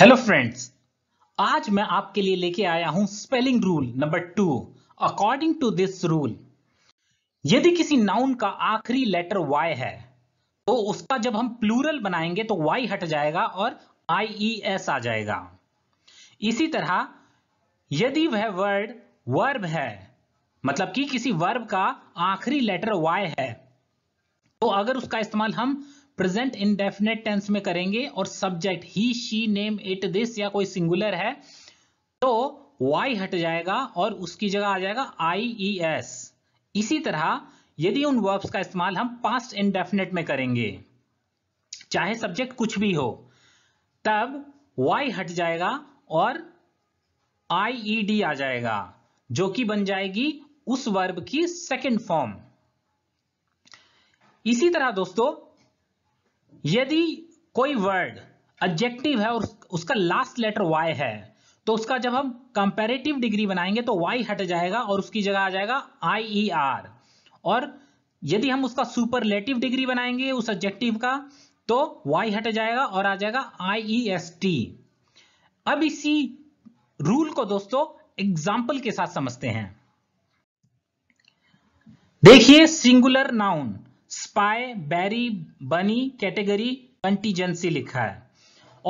hello friends आज मैं आपके लिए लेके आया हूं spelling rule number two according to this rule यदि किसी नाउन का आखिरी लेटर वाई है तो उसका जब हम प्लूरल बनाएंगे तो वाई हट जाएगा और आई ई एस आ जाएगा इसी तरह यदि वह वर्ड वर्ब है मतलब कि किसी वर्ब का आखिरी लेटर वाई है तो अगर उसका इस्तेमाल हम प्रेजेंट इनडेफिनेट टेंस में करेंगे और subject he she name it this या कोई सिंगुलर है तो वाई हट जाएगा और उसकी जगह आ जाएगा आई ई एस इसी तरह यदि उन वर्ब्स का इस्तेमाल हम पास्ट इनडेफिनेट में करेंगे चाहे सब्जेक्ट कुछ भी हो तब वाई हट जाएगा और आई ई डी आ जाएगा जो कि बन जाएगी उस वर्ब की सेकेंड फॉर्म इसी तरह दोस्तों यदि कोई वर्ड एडजेक्टिव है और उसका लास्ट लेटर वाई है तो उसका जब हम कंपेरेटिव डिग्री बनाएंगे तो वाई हट जाएगा और उसकी जगह आ जाएगा आई ई आर और यदि हम उसका सुपरलेटिव डिग्री बनाएंगे उस एडजेक्टिव का तो वाई हट जाएगा और आ जाएगा आई ई एस टी अब इसी रूल को दोस्तों एग्जाम्पल के साथ समझते हैं देखिए सिंगुलर नाउन स्पाई बैरी बनी कैटेगरी कंटीजेंसी लिखा है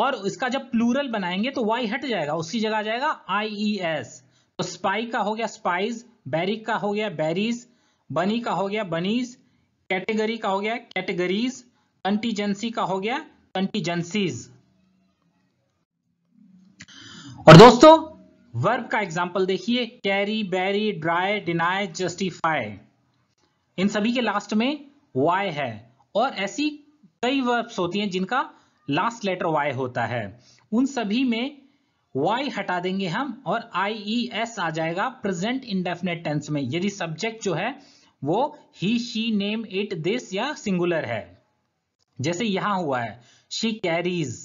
और इसका जब प्लूरल बनाएंगे तो वाई हट जाएगा उसी जगह जाएगा आई ई एस तो स्पाई का हो गया स्पाइज बैरिक का हो गया बैरीज बनी का हो गया बनीज कैटेगरी का हो गया कैटेगरीज कंटीजेंसी का हो गया कंटीजेंसीज और दोस्तों वर्ब का एग्जाम्पल देखिए carry bury dry deny justify इन सभी के लास्ट में वाई है और ऐसी कई वर्ब्स होती हैं जिनका लास्ट लेटर वाई होता है उन सभी में वाई हटा देंगे हम और आई ई एस आ जाएगा प्रेजेंट इंडेफिनेट टेंस में यदि सब्जेक्ट जो है वो he she name it this या सिंगुलर है जैसे यहां हुआ है she carries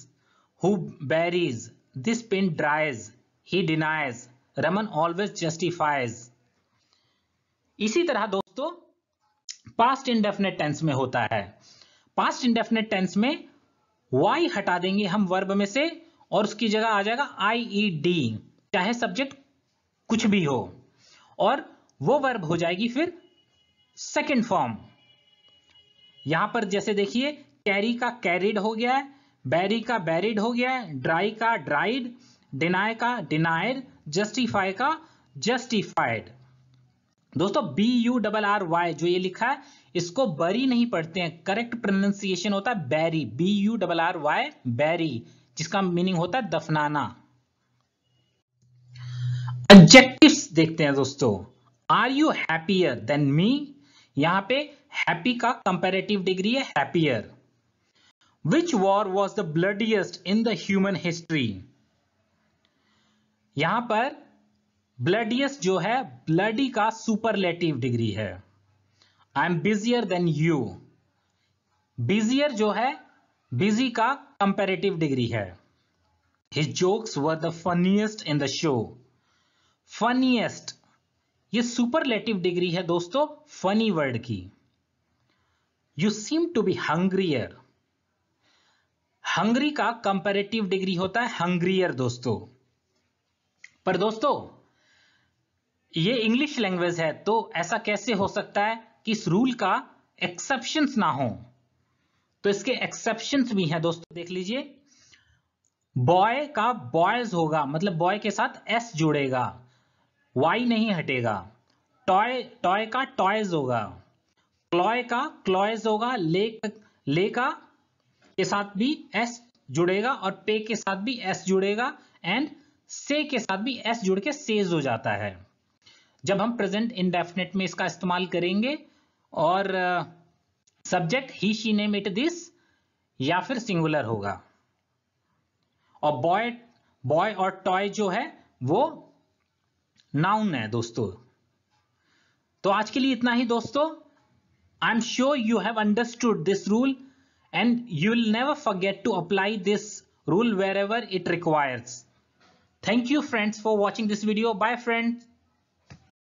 who buries this pin dries he denies Raman always justifies इसी तरह दोस्तों पास्ट इंडेफिनेट टेंस में होता है पास्ट इंडेफिनेट टेंस में वाई हटा देंगे हम वर्ब में से और उसकी जगह आ जाएगा आई ई डी चाहे सब्जेक्ट कुछ भी हो और वो वर्ब हो जाएगी फिर सेकेंड फॉर्म यहां पर जैसे देखिए कैरी का कैरिड हो गया है बैरी का बैरिड हो गया है ड्राई का ड्राइड डिनाय का डिनायर जस्टिफाई का जस्टिफाइड दोस्तों B U double R Y जो ये लिखा है इसको बरी नहीं पढ़ते हैं करेक्ट प्रोनाउंसिएशन होता है bury B U double R Y bury जिसका मीनिंग होता है दफनाना एडजेक्टिव्स देखते हैं दोस्तों are you happier than me यहां पे हैप्पी का कंपेरेटिव डिग्री है happier which war was the bloodiest in the human history यहां पर ब्लडियस जो है ब्लडी का सुपरलेटिव डिग्री है I am busier than you busier जो है बिजी का कंपेरेटिव डिग्री है his jokes were the funniest in the show funniest ये सुपरलेटिव डिग्री है दोस्तों फनी वर्ड की you seem to be hungrier hungry का कंपेरेटिव डिग्री होता है हंग्रियर दोस्तों पर दोस्तों ये इंग्लिश लैंग्वेज है तो ऐसा कैसे हो सकता है कि इस रूल का एक्सेप्शन ना हो तो इसके एक्सेप्शन भी हैं दोस्तों देख लीजिए बॉय का बॉयज होगा मतलब बॉय के साथ एस जुड़ेगा वाई नहीं हटेगा टॉय टॉय का टॉयज होगा क्लॉय का क्लॉयज होगा ले ले का के साथ भी एस जुड़ेगा और पे के साथ भी एस जुड़ेगा एंड से के साथ भी एस जुड़ के सेज हो जाता है जब हम प्रेजेंट इनडेफिनेट में इसका इस्तेमाल करेंगे और subject he she name it this या फिर सिंगुलर होगा और बॉय बॉय और टॉय जो है वो नाउन है दोस्तों तो आज के लिए इतना ही दोस्तों I am sure you have understood this rule and you will never forget to apply this rule wherever it requires thank you friends for watching this video bye friends